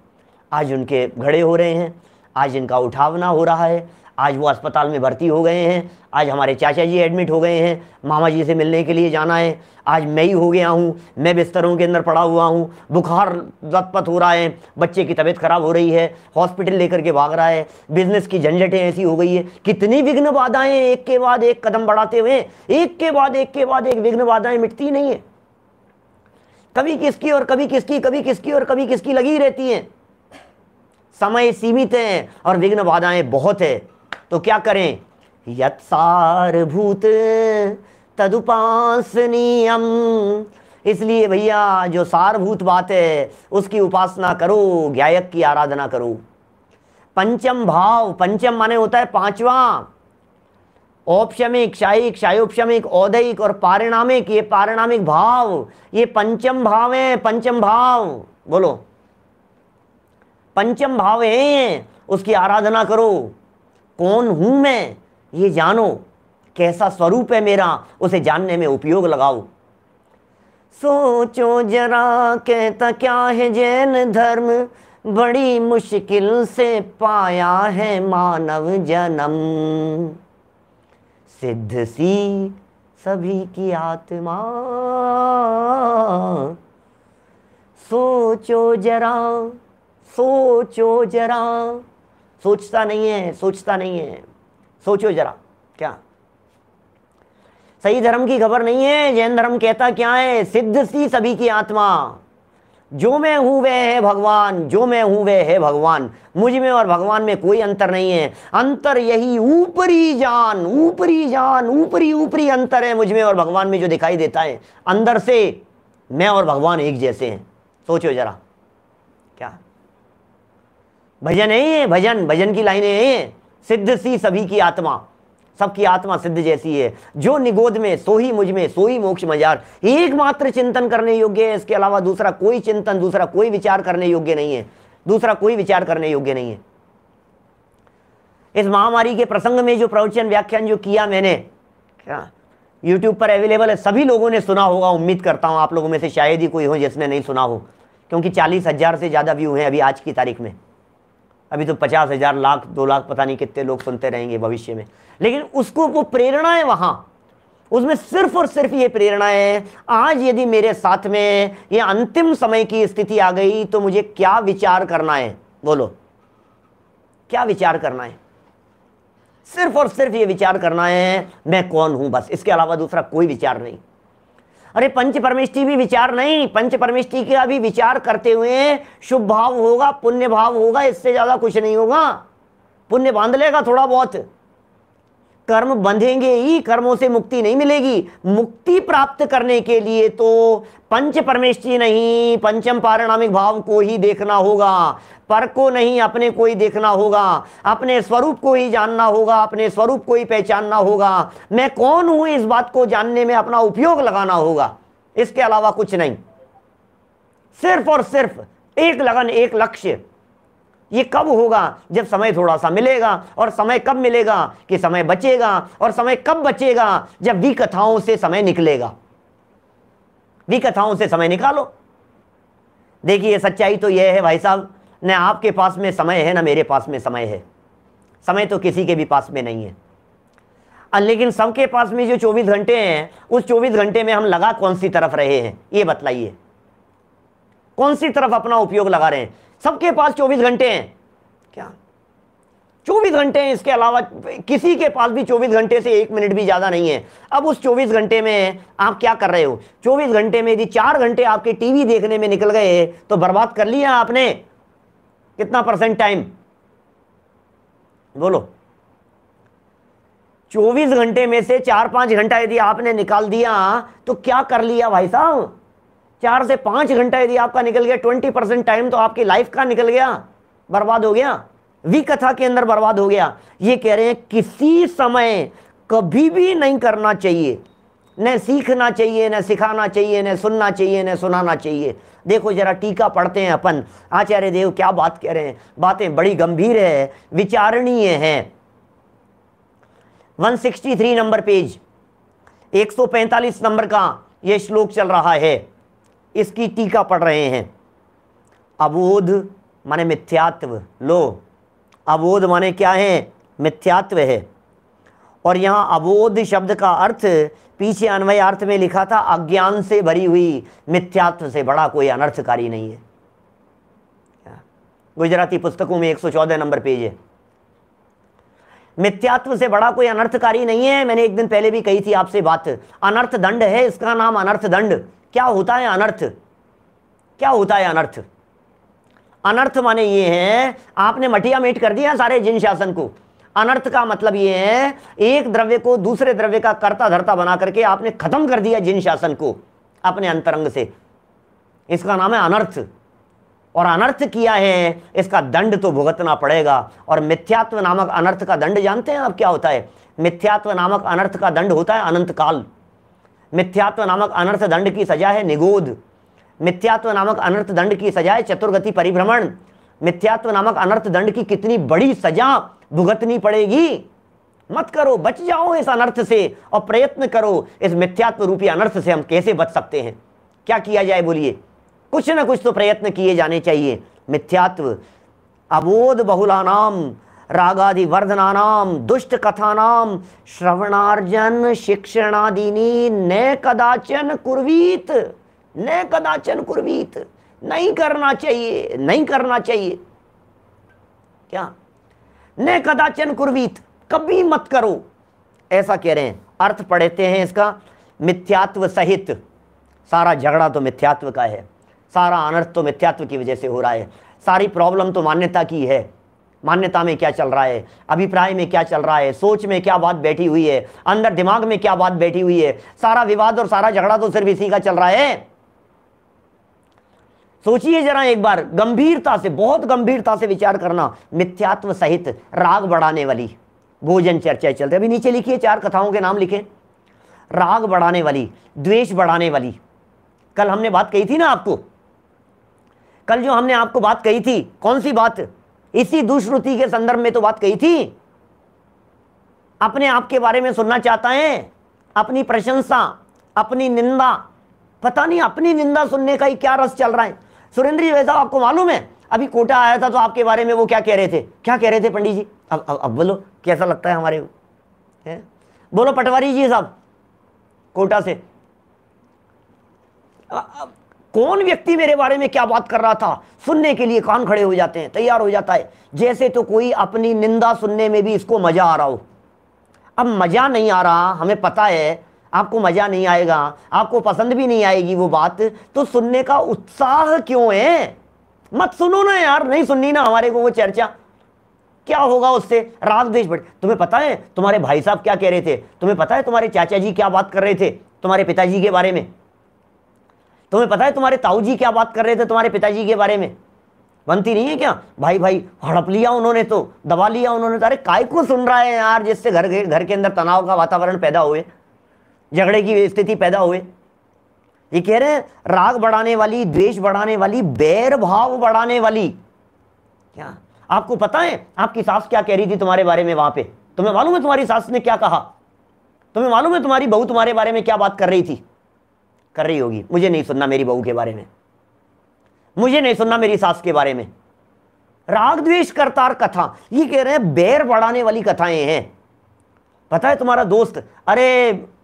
आज उनके घड़े हो रहे हैं आज इनका उठावना हो रहा है आज वो अस्पताल में भर्ती हो गए हैं आज हमारे चाचा जी एडमिट हो गए हैं मामा जी से मिलने के लिए जाना है आज मैं ही हो गया हूँ मैं बिस्तरों के अंदर पड़ा हुआ हूँ बुखार लतपत हो रहा है बच्चे की तबीयत खराब हो रही है हॉस्पिटल लेकर के भाग रहा है बिजनेस की झंझटें ऐसी हो गई है कितनी विघ्न बाधाएं एक के बाद एक कदम बढ़ाते हुए एक के बाद एक के बाद एक विघ्न बाधाएं मिटती नहीं है कभी किसकी और कभी किसकी कभी किसकी और कभी किसकी लगी रहती हैं समय सीमित है और विघ्न बाधाएं बहुत है तो क्या करें यत सारभूत तदुपासनीयम इसलिए भैया जो सारभूत बात है उसकी उपासना करो गायक की आराधना करो पंचम भाव पंचम माने होता है पांचवा औपशमिक शायिक शायोपशमिक औदयिक और पारिणामिक ये पारिणामिक भाव ये पंचम भाव है पंचम भाव बोलो पंचम भाव है उसकी आराधना करो कौन हूं मैं ये जानो कैसा स्वरूप है मेरा उसे जानने में उपयोग लगाओ सोचो जरा कहता क्या है जैन धर्म बड़ी मुश्किल से पाया है मानव जन्म सिद्ध सी सभी की आत्मा सोचो जरा सोचो जरा सोचता नहीं है सोचता नहीं है सोचो जरा क्या सही धर्म की खबर नहीं है जैन धर्म कहता क्या है सिद्ध सी सभी की आत्मा जो मैं हूं वह है भगवान जो मैं हूं वह है भगवान मुझ में और भगवान में कोई अंतर नहीं है अंतर यही ऊपरी जान ऊपरी जान ऊपरी ऊपरी अंतर है मुझ में और भगवान में जो दिखाई देता है अंदर से मैं और भगवान एक जैसे हैं सोचो जरा भजन है ये भजन भजन की लाइनें है सिद्ध सी सभी की आत्मा सबकी आत्मा सिद्ध जैसी है जो निगोद में सो ही मुझ में सो ही मोक्ष मजार एकमात्र चिंतन करने योग्य है इसके अलावा दूसरा कोई चिंतन दूसरा कोई विचार करने योग्य नहीं है दूसरा कोई विचार करने योग्य नहीं है इस महामारी के प्रसंग में जो प्रवचन व्याख्यान जो किया मैंने क्या यूट्यूब पर अवेलेबल है सभी लोगों ने सुना होगा उम्मीद करता हूं आप लोगों में से शायद ही कोई हो जिसने नहीं सुना हो क्योंकि चालीस हज़ार से ज़्यादा व्यू है अभी आज की तारीख में अभी तो पचास हज़ार लाख दो लाख पता नहीं कितने लोग सुनते रहेंगे भविष्य में लेकिन उसको वो प्रेरणा है वहां उसमें सिर्फ और सिर्फ ये प्रेरणा है आज यदि मेरे साथ में ये अंतिम समय की स्थिति आ गई तो मुझे क्या विचार करना है बोलो क्या विचार करना है सिर्फ और सिर्फ ये विचार करना है मैं कौन हूं बस इसके अलावा दूसरा कोई विचार नहीं अरे पंच परमिष्टि भी विचार नहीं पंच परमिष्टि का भी विचार करते हुए शुभ भाव होगा पुण्य भाव होगा इससे ज़्यादा कुछ नहीं होगा पुण्य बांध लेगा थोड़ा बहुत कर्म बंधेंगे ही कर्मों से मुक्ति नहीं मिलेगी मुक्ति प्राप्त करने के लिए तो पंच परमेश नहीं पंचम पारिणामिक भाव को ही देखना होगा पर को नहीं अपने को ही देखना होगा अपने स्वरूप को ही जानना होगा अपने स्वरूप को ही पहचानना होगा मैं कौन हूं इस बात को जानने में अपना उपयोग लगाना होगा इसके अलावा कुछ नहीं सिर्फ और सिर्फ एक लगन एक लक्ष्य ये कब होगा जब समय थोड़ा सा मिलेगा और समय कब मिलेगा कि समय बचेगा और समय कब बचेगा जब वी कथाओं से समय निकलेगा वी कथाओं से समय निकालो देखिए सच्चाई तो यह है भाई साहब न आपके पास में समय है ना मेरे पास में समय है समय तो किसी के भी पास में नहीं है लेकिन सबके पास में जो 24 घंटे हैं उस 24 घंटे में हम लगा कौन सी तरफ रहे हैं ये बतलाइए कौन सी तरफ अपना उपयोग लगा रहे हैं सबके पास 24 घंटे हैं क्या 24 घंटे हैं इसके अलावा किसी के पास भी 24 घंटे से एक मिनट भी ज़्यादा नहीं है अब उस 24 घंटे में आप क्या कर रहे हो 24 घंटे में यदि चार घंटे आपके टीवी देखने में निकल गए तो बर्बाद कर लिया आपने कितना परसेंट टाइम बोलो 24 घंटे में से चार पांच घंटा यदि आपने निकाल दिया तो क्या कर लिया भाई साहब चार से पांच घंटा यदि आपका निकल गया ट्वेंटी परसेंट टाइम तो आपकी लाइफ का निकल गया बर्बाद हो गया वी कथा के अंदर बर्बाद हो गया ये कह रहे हैं किसी समय कभी भी नहीं करना चाहिए न सीखना चाहिए न सिखाना चाहिए न सुनना चाहिए न सुनाना चाहिए देखो जरा टीका पढ़ते हैं अपन आचार्य देव क्या बात कह रहे हैं बातें बड़ी गंभीर है विचारणीय है 163 नंबर पेज 145 नंबर का यह श्लोक चल रहा है इसकी टीका पढ़ रहे हैं अबोध माने मिथ्यात्व लो अबोध माने क्या है मिथ्यात्व है और यहाँ अबोध शब्द का अर्थ पीछे अन्वय अर्थ में लिखा था अज्ञान से भरी हुई मिथ्यात्व से बड़ा कोई अनर्थकारी नहीं है गुजराती पुस्तकों में 114 नंबर पेज है मिथ्यात्व से बड़ा कोई अनर्थकारी नहीं है मैंने एक दिन पहले भी कही थी आपसे बात अनर्थ दंड है इसका नाम अनर्थ दंड क्या होता है अनर्थ क्या होता है अनर्थ अनर्थ माने ये है आपने मटिया मेट कर दिया सारे जिन शासन को अनर्थ का मतलब ये है एक द्रव्य को दूसरे द्रव्य का कर्ता धरता बना करके आपने खत्म कर दिया जिन शासन को अपने अंतरंग से इसका नाम है अनर्थ और अनर्थ किया है इसका दंड तो भुगतना पड़ेगा और मिथ्यात्व नामक अनर्थ का दंड जानते हैं आप क्या होता है मिथ्यात्व नामक अनर्थ का दंड होता है अनंत काल मिथ्यात्व नामक अनर्थ दंड की सजा है निगोद मिथ्यात्व नामक अनर्थ दंड की सजा है चतुर्गति परिभ्रमण मिथ्यात्व नामक अनर्थ दंड की कितनी बड़ी सजा भुगतनी पड़ेगी मत करो बच जाओ इस अनर्थ से और प्रयत्न करो इस मिथ्यात्व रूपी अनर्थ से हम कैसे बच सकते हैं क्या किया जाए बोलिए कुछ ना कुछ तो प्रयत्न किए जाने चाहिए मिथ्यात्व अबोध बहुलानाम रागादि वर्धनानाम दुष्ट कथानाम श्रवणार्जन शिक्षणादिनी न कदाचन कुर्वीत न कदाचन कुर्वीत नहीं करना चाहिए नहीं करना चाहिए क्या न कदाचन कुर्वीत कभी मत करो ऐसा कह रहे हैं अर्थ पढ़ते हैं इसका मिथ्यात्व सहित सारा झगड़ा तो मिथ्यात्व का है सारा अनर्थ तो मिथ्यात्व की वजह से हो रहा है सारी प्रॉब्लम तो मान्यता की है मान्यता में क्या चल रहा है अभिप्राय में क्या चल रहा है सोच में क्या बात बैठी हुई है अंदर दिमाग में क्या बात बैठी हुई है सारा विवाद और सारा झगड़ा तो सिर्फ इसी का चल रहा है सोचिए जरा एक बार गंभीरता से बहुत गंभीरता से विचार करना मिथ्यात्व सहित राग बढ़ाने वाली भोजन चर्चा चल रही अभी नीचे लिखिए चार कथाओं के नाम लिखे राग बढ़ाने वाली द्वेष बढ़ाने वाली कल हमने बात कही थी ना आपको कल जो हमने आपको बात कही थी कौन सी बात इसी दुश्रुति के संदर्भ में तो बात कही थी अपने आप के बारे में सुनना चाहता है अपनी प्रशंसा अपनी निंदा पता नहीं अपनी निंदा सुनने का ही क्या रस चल रहा है सुरेंद्र जी वैसा आपको मालूम है अभी कोटा आया था तो आपके बारे में वो क्या कह रहे थे क्या कह रहे थे पंडित जी अब अब, अब बोलो कैसा लगता है हमारे है बोलो पटवारी जी साहब कोटा से अब, अब, कौन व्यक्ति मेरे बारे में क्या बात कर रहा था सुनने के लिए कान खड़े हो जाते हैं तैयार हो जाता है जैसे तो कोई अपनी निंदा सुनने में भी इसको मज़ा आ रहा हो अब मज़ा नहीं आ रहा हमें पता है आपको मज़ा नहीं आएगा आपको पसंद भी नहीं आएगी वो बात तो सुनने का उत्साह क्यों है मत सुनो ना यार नहीं सुननी ना हमारे को वो चर्चा क्या होगा उससे राग देश बढ़ तुम्हें पता है तुम्हारे भाई साहब क्या कह रहे थे तुम्हें पता है तुम्हारे चाचा जी क्या बात कर रहे थे तुम्हारे पिताजी के बारे में तुम्हें पता है तुम्हारे ताऊ जी क्या बात कर रहे थे तुम्हारे पिताजी के बारे में बनती नहीं है क्या भाई भाई हड़प लिया उन्होंने तो दबा लिया उन्होंने तो अरे काय को सुन रहा है यार जिससे घर घर के अंदर तनाव का वातावरण पैदा हुए झगड़े की स्थिति पैदा हुए ये कह रहे हैं राग बढ़ाने वाली द्वेष बढ़ाने वाली बैर भाव बढ़ाने वाली क्या आपको पता है आपकी सास क्या कह रही थी तुम्हारे बारे में वहां पे तुम्हें मालूम है तुम्हारी सास ने क्या कहा तुम्हें मालूम है तुम्हारी बहू तुम्हारे बारे में क्या बात कर रही थी कर रही होगी मुझे नहीं सुनना मेरी बहू के बारे में मुझे नहीं सुनना मेरी सास के बारे में राग द्वेष करतार कथा ये कह रहे हैं बैर बढ़ाने वाली कथाएं हैं पता है तुम्हारा दोस्त अरे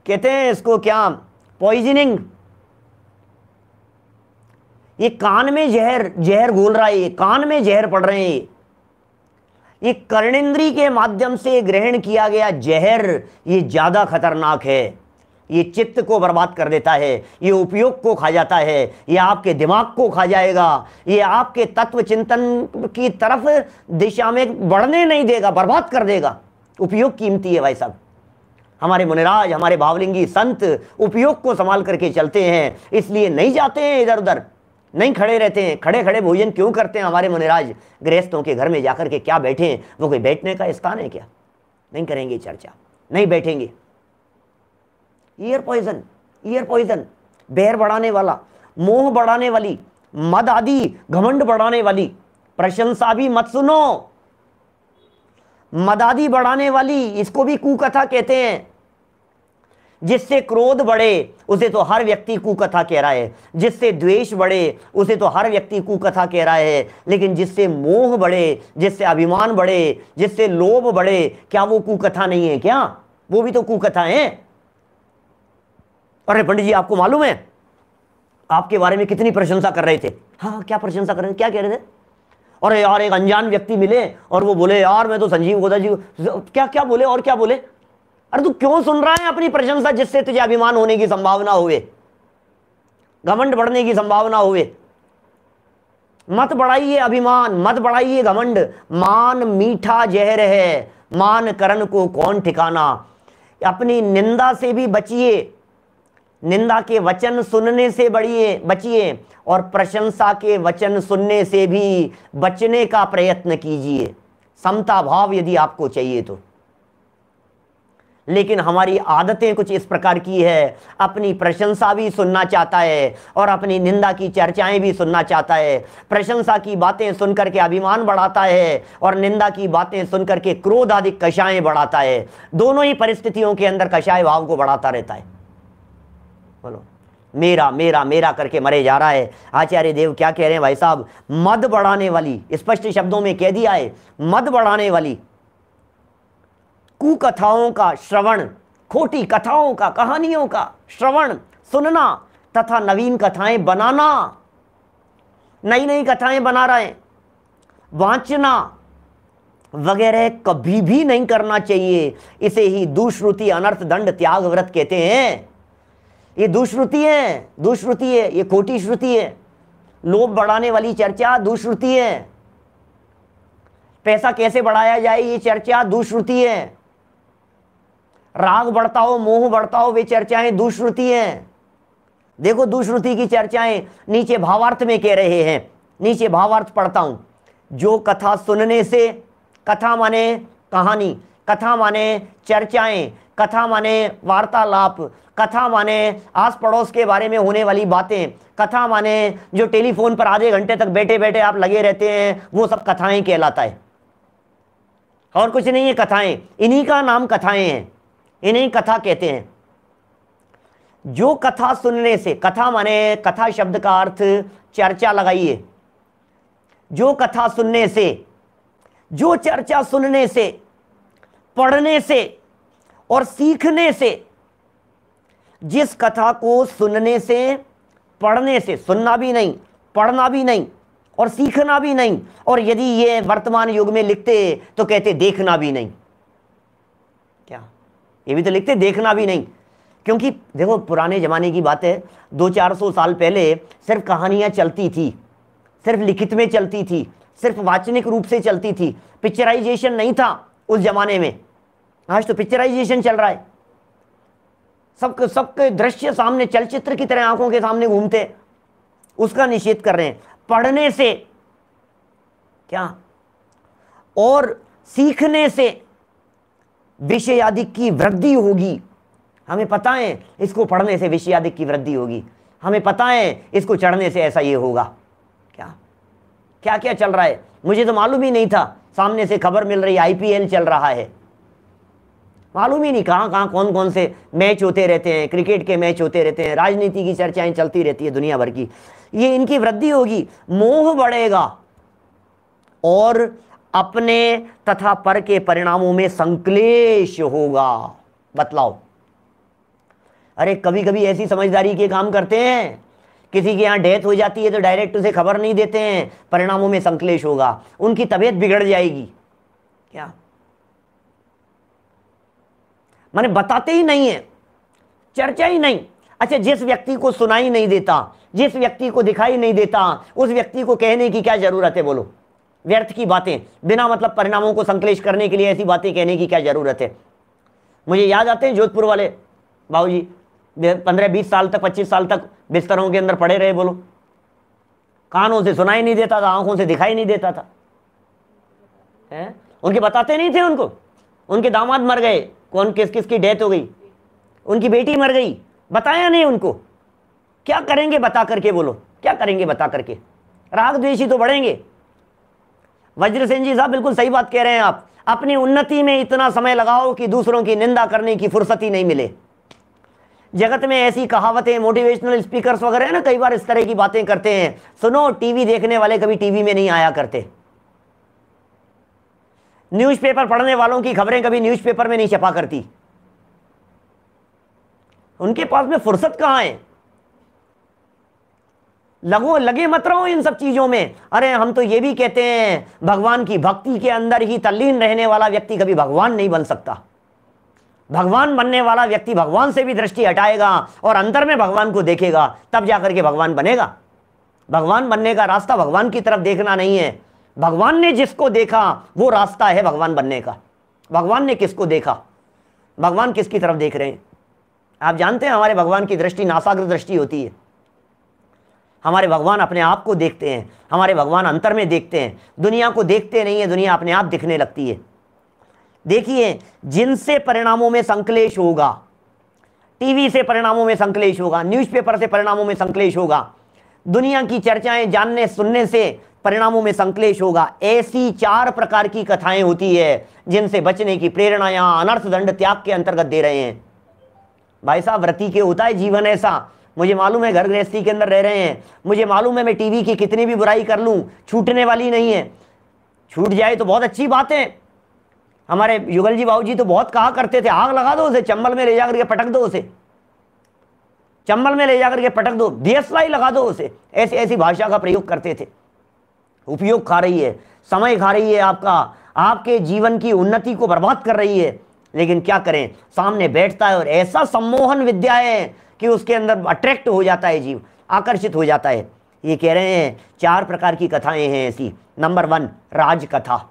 कहते हैं इसको क्या पॉइजनिंग ये कान में जहर जहर घोल रहा है कान में जहर पड़ रहे हैं ये कर्णेन्द्री के माध्यम से ग्रहण किया गया जहर ये ज्यादा खतरनाक है ये चित्त को बर्बाद कर देता है ये उपयोग को खा जाता है ये आपके दिमाग को खा जाएगा ये आपके तत्व चिंतन की तरफ दिशा में बढ़ने नहीं देगा बर्बाद कर देगा उपयोग कीमती है भाई साहब हमारे मुनिराज हमारे भावलिंगी संत उपयोग को संभाल करके चलते हैं इसलिए नहीं जाते हैं इधर उधर नहीं खड़े रहते हैं खड़े खड़े भोजन क्यों करते हैं हमारे मुनिराज गृहस्थों के घर में जाकर के क्या बैठे हैं वो कोई बैठने का स्थान है क्या नहीं करेंगे चर्चा नहीं बैठेंगे ईयर पॉइजन ईयर पॉइजन बैर बढ़ाने वाला मोह बढ़ाने वाली मद आदि घमंड बढ़ाने वाली प्रशंसा भी मत सुनो मदादी बढ़ाने वाली इसको भी कुकथा कहते हैं जिससे क्रोध बढ़े उसे तो हर व्यक्ति कुकथा कह रहा है जिससे द्वेष बढ़े उसे तो हर व्यक्ति कुकथा कह रहा है लेकिन जिससे मोह बढ़े जिससे अभिमान बढ़े जिससे लोभ बढ़े क्या वो कुकथा नहीं है क्या वो भी तो कुकथा है अरे पंडित जी आपको मालूम है आपके बारे में कितनी प्रशंसा कर रहे थे हाँ, हाँ क्या प्रशंसा कर रहे थे क्या कह रहे थे और यार एक अनजान व्यक्ति मिले और वो बोले यार मैं तो संजीव गोदा जी क्या क्या बोले और क्या बोले अरे तू क्यों सुन रहा है अपनी प्रशंसा जिससे तुझे अभिमान होने की संभावना हुए घमंड बढ़ने की संभावना हुए मत बढ़ाइए अभिमान मत बढ़ाइए घमंड मान मीठा जहर है मान करण को कौन ठिकाना अपनी निंदा से भी बचिए निंदा के वचन सुनने से बढ़िए बचिए और प्रशंसा के वचन सुनने से भी बचने का प्रयत्न कीजिए समता भाव यदि आपको चाहिए तो लेकिन हमारी आदतें कुछ इस प्रकार की है अपनी प्रशंसा भी सुनना चाहता है और अपनी निंदा की चर्चाएं भी सुनना चाहता है प्रशंसा की बातें सुनकर के अभिमान बढ़ाता है और निंदा की बातें सुनकर के क्रोध आदि कषाएं बढ़ाता है दोनों ही परिस्थितियों के अंदर कषाय भाव को बढ़ाता रहता है बोलो मेरा मेरा मेरा करके मरे जा रहा है आचार्य देव क्या कह रहे हैं भाई साहब मद बढ़ाने वाली स्पष्ट शब्दों में कह दिया है मद बढ़ाने वाली कुकथाओं का श्रवण खोटी कथाओं का कहानियों का श्रवण सुनना तथा नवीन कथाएं बनाना नई नई कथाएं बना रहे हैं वाचना वगैरह कभी भी नहीं करना चाहिए इसे ही दुश्रुति अनर्थ दंड त्याग व्रत कहते हैं ये दुश्रुति है दुश्रुति है ये खोटी श्रुति है लोभ बढ़ाने वाली चर्चा दुश्रुति है पैसा कैसे बढ़ाया जाए ये चर्चा दुश्रुति है राग बढ़ता हो मोह बढ़ता हो वे चर्चाएं दुश्रुति है देखो दुश्रुति की चर्चाएं नीचे भावार्थ में कह रहे हैं नीचे भावार्थ पढ़ता हूं जो कथा सुनने से कथा माने कहानी कथा माने चर्चाएं कथा माने वार्तालाप कथा माने आस पड़ोस के बारे में होने वाली बातें कथा माने जो टेलीफोन पर आधे घंटे तक बैठे बैठे आप लगे रहते हैं वो सब कथाएं कहलाता है और कुछ नहीं है कथाएं इन्हीं का नाम कथाएं हैं इन्हीं कथा कहते हैं जो कथा सुनने से कथा माने कथा शब्द का अर्थ चर्चा लगाइए जो कथा सुनने से जो चर्चा सुनने से पढ़ने से और सीखने से जिस कथा को सुनने से पढ़ने से सुनना भी नहीं पढ़ना भी नहीं और सीखना भी नहीं और यदि ये वर्तमान युग में लिखते तो कहते देखना भी नहीं क्या ये भी तो लिखते देखना भी नहीं क्योंकि देखो पुराने ज़माने की बात है दो चार सौ साल पहले सिर्फ कहानियां चलती थी सिर्फ लिखित में चलती थी सिर्फ वाचनिक रूप से चलती थी पिक्चराइजेशन नहीं था उस जमाने में आज तो पिक्चराइजेशन चल रहा है सबके सबके दृश्य सामने चलचित्र की तरह आंखों के सामने घूमते उसका निषेध कर रहे हैं पढ़ने से क्या और सीखने से विषय आदि की वृद्धि होगी हमें पता है इसको पढ़ने से विषय आदि की वृद्धि होगी हमें पता है इसको चढ़ने से ऐसा ये होगा क्या क्या क्या चल रहा है मुझे तो मालूम ही नहीं था सामने से खबर मिल रही आईपीएल चल रहा है मालूम ही नहीं कहाँ कहाँ कौन कौन से मैच होते रहते हैं क्रिकेट के मैच होते रहते हैं राजनीति की चर्चाएं चलती रहती है दुनिया भर की ये इनकी वृद्धि होगी मोह बढ़ेगा और अपने तथा पर के परिणामों में संकलेश होगा बतलाओ अरे कभी कभी ऐसी समझदारी के काम करते हैं किसी के यहाँ डेथ हो जाती है तो डायरेक्ट उसे खबर नहीं देते हैं परिणामों में संकलेश होगा उनकी तबीयत बिगड़ जाएगी क्या माने बताते ही नहीं है चर्चा ही नहीं अच्छा जिस व्यक्ति को सुनाई नहीं देता जिस व्यक्ति को दिखाई नहीं देता उस व्यक्ति को कहने की क्या जरूरत है बोलो व्यर्थ की बातें बिना मतलब परिणामों को संकलेश करने के लिए ऐसी बातें कहने की क्या जरूरत है मुझे याद आते हैं जोधपुर वाले बाबू जी पंद्रह बीस साल तक पच्चीस साल तक बिस्तरों के अंदर पड़े रहे बोलो कानों से सुनाई नहीं देता था आंखों से दिखाई नहीं देता था है उनके बताते नहीं थे उनको उनके दामाद मर गए कौन किस किस की डेथ हो गई उनकी बेटी मर गई बताया नहीं उनको क्या करेंगे बता करके बोलो क्या करेंगे बता करके राग द्वेषी तो बढ़ेंगे वज्र सेन जी साहब बिल्कुल सही बात कह रहे हैं आप अपनी उन्नति में इतना समय लगाओ कि दूसरों की निंदा करने की फुर्सत ही नहीं मिले जगत में ऐसी कहावतें मोटिवेशनल स्पीकर्स वगैरह ना कई बार इस तरह की बातें करते हैं सुनो टीवी देखने वाले कभी टीवी में नहीं आया करते न्यूज़पेपर पढ़ने वालों की खबरें कभी न्यूज़पेपर में नहीं छपा करती उनके पास में फुर्सत कहाँ है लगो लगे मत रहो इन सब चीजों में अरे हम तो ये भी कहते हैं भगवान की भक्ति के अंदर ही तल्लीन रहने वाला व्यक्ति कभी भगवान नहीं बन सकता भगवान बनने वाला व्यक्ति भगवान से भी दृष्टि हटाएगा और अंतर में भगवान को देखेगा तब जाकर के भगवान बनेगा भगवान बनने का रास्ता भगवान की तरफ देखना नहीं है भगवान ने जिसको देखा वो रास्ता है भगवान बनने का भगवान ने किसको देखा भगवान किसकी तरफ देख रहे हैं आप जानते हैं हमारे भगवान की दृष्टि नासाग्र दृष्टि होती है हमारे भगवान अपने आप को देखते हैं हमारे भगवान अंतर में देखते हैं दुनिया को देखते नहीं है दुनिया अपने आप दिखने लगती है देखिए जिनसे परिणामों में संकलेश होगा टीवी से परिणामों में संकलेश होगा न्यूज़पेपर से परिणामों में संकलेश होगा दुनिया की चर्चाएं जानने सुनने से परिणामों में संकलेश होगा ऐसी चार प्रकार की कथाएं होती है जिनसे बचने की प्रेरणा यहां अनर्थ दंड त्याग के अंतर्गत दे रहे हैं भाई साहब व्रति के होता है जीवन ऐसा मुझे मालूम है घर गृहस्थी के अंदर रह रहे हैं मुझे मालूम है मैं टीवी की कितनी भी बुराई कर लूँ छूटने वाली नहीं है छूट जाए तो बहुत अच्छी बात है हमारे युगल जी बाबू जी तो बहुत कहा करते थे आग लगा दो उसे चंबल में ले जाकर के पटक दो उसे चंबल में ले जाकर के पटक दो देसलाई लगा दो उसे ऐसी ऐसी भाषा का प्रयोग करते थे उपयोग खा रही है समय खा रही है आपका आपके जीवन की उन्नति को बर्बाद कर रही है लेकिन क्या करें सामने बैठता है और ऐसा सम्मोहन विद्या है कि उसके अंदर अट्रैक्ट हो जाता है जीव आकर्षित हो जाता है ये कह रहे हैं चार प्रकार की कथाएं हैं ऐसी नंबर वन राज कथा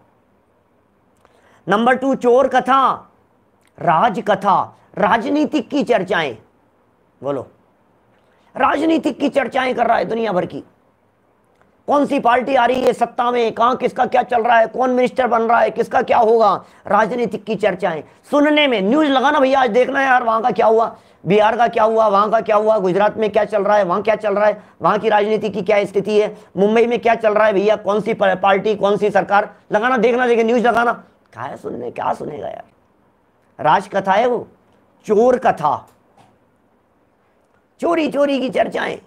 नंबर टू चोर कथा राज कथा राजनीतिक की चर्चाएं बोलो राजनीतिक की चर्चाएं कर रहा है दुनिया भर की कौन सी पार्टी आ रही है सत्ता में कहाँ किसका क्या चल रहा है कौन मिनिस्टर बन रहा है किसका क्या होगा राजनीतिक की चर्चाएं सुनने में न्यूज लगाना भैया आज देखना है यार वहाँ का क्या हुआ बिहार का क्या हुआ वहाँ का क्या हुआ गुजरात में क्या चल रहा है वहाँ क्या चल रहा है वहाँ की राजनीति की क्या स्थिति है मुंबई में क्या चल रहा है भैया कौन सी पार्टी कौन सी सरकार लगाना देखना देखिए न्यूज लगाना क्या है सुनने क्या सुनेगा यार राज कथा है वो चोर कथा चोरी चोरी की चर्चाएं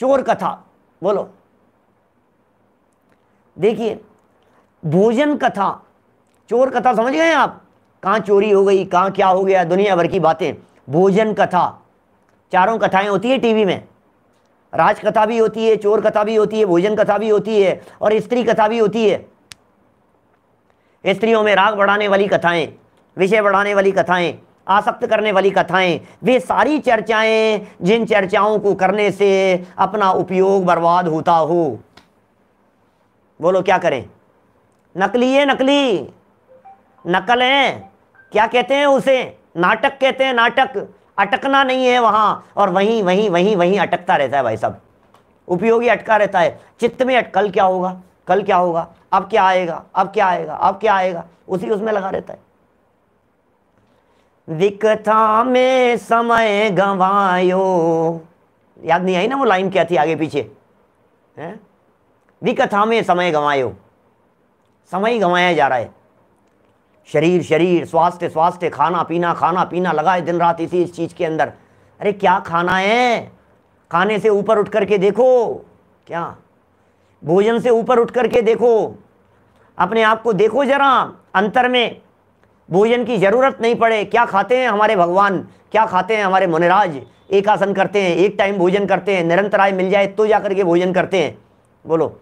चोर कथा बोलो देखिए भोजन कथा चोर कथा समझ गए आप कहाँ चोरी हो गई कहाँ क्या हो गया दुनिया भर की बातें भोजन कथा चारों कथाएं होती है टीवी में राज कथा भी होती है चोर कथा भी होती है भोजन कथा भी होती है और स्त्री कथा भी होती है स्त्रियों में राग बढ़ाने वाली कथाएं विषय बढ़ाने वाली कथाएं आसक्त करने वाली कथाएं वे सारी चर्चाएं जिन चर्चाओं को करने से अपना उपयोग बर्बाद होता हो बोलो क्या करें नकली है नकली नकल है क्या कहते हैं उसे नाटक कहते हैं नाटक अटकना नहीं है वहां और वहीं वहीं वहीं वहीं अटकता रहता है भाई साहब उपयोगी अटका रहता है चित्त में अटकल क्या होगा कल क्या होगा अब क्या आएगा अब क्या आएगा अब क्या आएगा उसी उसमें लगा रहता है विकथा में समय गंवायो याद नहीं आई ना वो लाइन क्या थी आगे पीछे है विकथा में समय गंवायो समय गंवाया जा रहा है शरीर शरीर स्वास्थ्य स्वास्थ्य खाना पीना खाना पीना लगाए दिन रात इसी इस चीज़ के अंदर अरे क्या खाना है खाने से ऊपर उठ करके देखो क्या भोजन से ऊपर उठ करके देखो अपने आप को देखो जरा अंतर में भोजन की ज़रूरत नहीं पड़े क्या खाते हैं हमारे भगवान क्या खाते हैं हमारे मुनिराज एक आसन करते हैं एक टाइम भोजन करते हैं निरंतर आय मिल जाए तो जाकर के भोजन करते हैं बोलो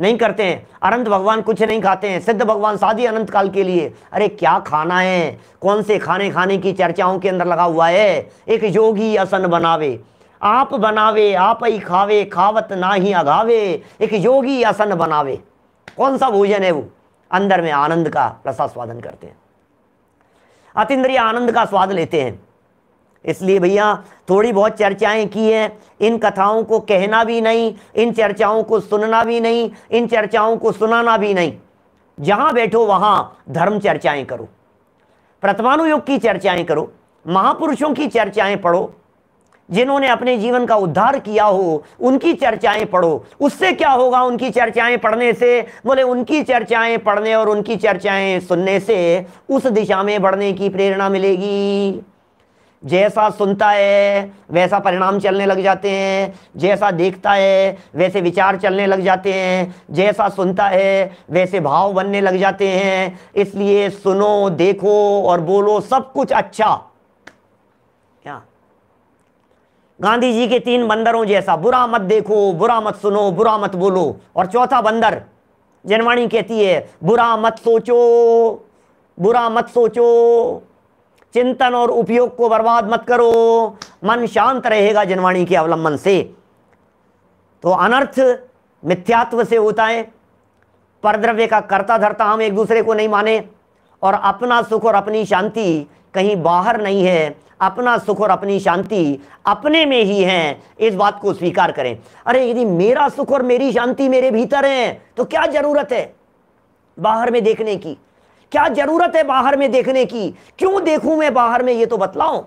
नहीं करते हैं अनंत भगवान कुछ नहीं खाते हैं सिद्ध भगवान शादी अनंत काल के लिए अरे क्या खाना है कौन से खाने खाने की चर्चाओं के अंदर लगा हुआ है एक योगी आसन बनावे आप बनावे आप ही खावे खावत ना ही अगावे एक योगी आसन बनावे कौन सा भोजन है वो अंदर में आनंद का रसा स्वादन करते हैं अतिद्रिय आनंद का स्वाद लेते हैं इसलिए भैया थोड़ी बहुत चर्चाएं की हैं इन कथाओं को कहना भी नहीं इन चर्चाओं को सुनना भी नहीं इन चर्चाओं को सुनाना भी नहीं जहां बैठो वहां धर्म चर्चाएं करो प्रतमानुयोग की चर्चाएं करो महापुरुषों की चर्चाएं पढ़ो जिन्होंने अपने जीवन का उद्धार किया हो उनकी चर्चाएं पढ़ो उससे क्या होगा उनकी चर्चाएं पढ़ने से बोले उनकी चर्चाएं पढ़ने और उनकी चर्चाएं सुनने से उस दिशा में बढ़ने की प्रेरणा मिलेगी जैसा सुनता है वैसा परिणाम चलने लग जाते हैं जैसा देखता है वैसे विचार चलने लग जाते हैं जैसा सुनता है वैसे भाव बनने लग जाते हैं इसलिए सुनो देखो और बोलो सब कुछ अच्छा क्या गांधी जी के तीन बंदरों जैसा बुरा मत देखो बुरा मत सुनो बुरा मत बोलो और चौथा बंदर जनवाणी कहती है बुरा मत सोचो बुरा मत सोचो चिंतन और उपयोग को बर्बाद मत करो मन शांत रहेगा जनवाणी के अवलंबन से तो अनर्थ मिथ्यात्व से होता है परद्रव्य का कर्ता धरता हम एक दूसरे को नहीं माने और अपना सुख और अपनी शांति कहीं बाहर नहीं है अपना सुख और अपनी शांति अपने में ही है इस बात को स्वीकार करें अरे यदि मेरा सुख और मेरी शांति मेरे भीतर है तो क्या जरूरत है बाहर में देखने की क्या जरूरत है बाहर में देखने की क्यों देखूं मैं बाहर में ये तो बतलाओ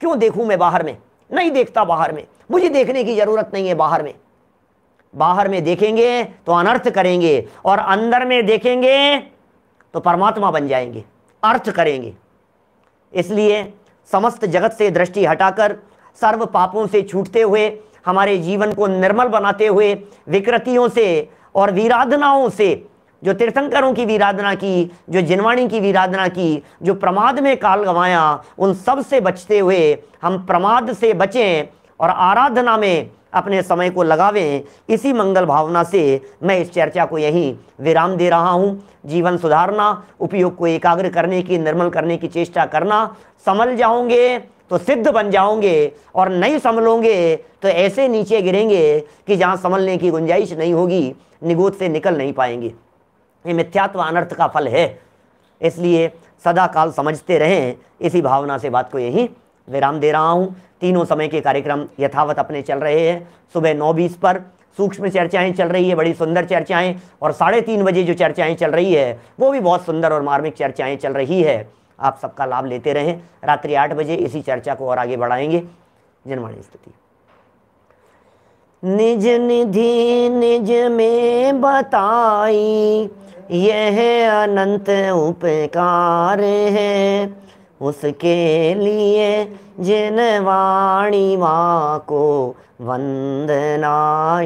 क्यों देखूं मैं बाहर में नहीं देखता बाहर में मुझे देखने की जरूरत नहीं है बाहर में बाहर में देखेंगे तो अनर्थ करेंगे और अंदर में देखेंगे तो परमात्मा बन जाएंगे अर्थ करेंगे इसलिए समस्त जगत से दृष्टि हटाकर सर्व पापों से छूटते हुए हमारे जीवन को निर्मल बनाते हुए विकृतियों से और विराधनाओं से जो तीर्थंकरों की विराधना की जो जिनवाणी की विराधना की जो प्रमाद में काल गंवाया उन सब से बचते हुए हम प्रमाद से बचें और आराधना में अपने समय को लगावें इसी मंगल भावना से मैं इस चर्चा को यहीं विराम दे रहा हूँ जीवन सुधारना उपयोग को एकाग्र करने की निर्मल करने की चेष्टा करना संभल जाओगे तो सिद्ध बन जाओगे और नहीं संभलोगे तो ऐसे नीचे गिरेंगे कि जहाँ संभलने की गुंजाइश नहीं होगी निगोद से निकल नहीं पाएंगे ये मिथ्यात्व अनर्थ का फल है इसलिए सदा काल समझते रहें इसी भावना से बात को यहीं विराम दे रहा हूँ तीनों समय के कार्यक्रम यथावत अपने चल रहे हैं सुबह नौ बीस पर सूक्ष्म चर्चाएं चल रही है बड़ी सुंदर चर्चाएं और साढ़े तीन बजे जो चर्चाएं चल रही है वो भी बहुत सुंदर और मार्मिक चर्चाएं चल रही है आप सबका लाभ लेते रहें रात्रि आठ बजे इसी चर्चा को और आगे बढ़ाएंगे जनवाणी स्थिति निज निधि निज में बताई यह अनंत उपकार है उसके लिए जिन वाणी माँ को वंदना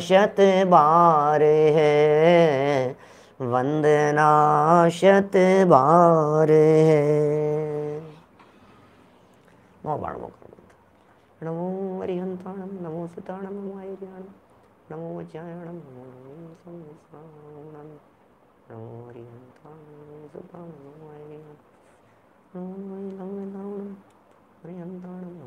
शत बार है वंदना शत बार है नमो हरिहंताणम नमो सुताणम नमो आयुर्याणम नमो वज्याणम नमो lòng liền thoáng giúp bao người ngoài đi người lòng người lâu lắm người anh ta đâu